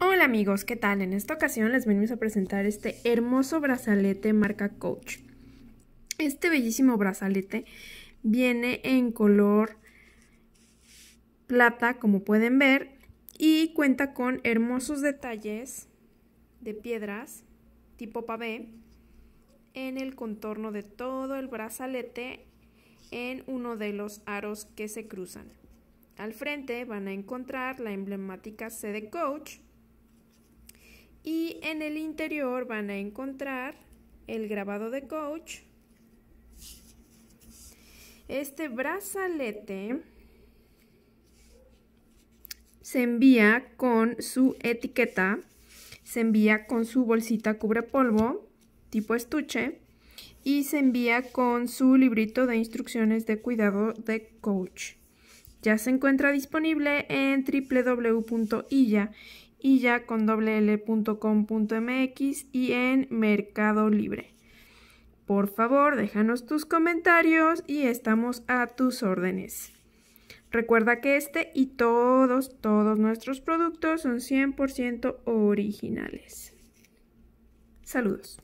Hola amigos, ¿qué tal? En esta ocasión les venimos a presentar este hermoso brazalete marca Coach. Este bellísimo brazalete viene en color plata, como pueden ver, y cuenta con hermosos detalles de piedras tipo pavé en el contorno de todo el brazalete en uno de los aros que se cruzan. Al frente van a encontrar la emblemática C de Coach y en el interior van a encontrar el grabado de coach. Este brazalete se envía con su etiqueta, se envía con su bolsita cubre polvo tipo estuche y se envía con su librito de instrucciones de cuidado de coach. Ya se encuentra disponible en www.illa y ya con wl.com.mx y en Mercado Libre. Por favor, déjanos tus comentarios y estamos a tus órdenes. Recuerda que este y todos, todos nuestros productos son 100% originales. Saludos.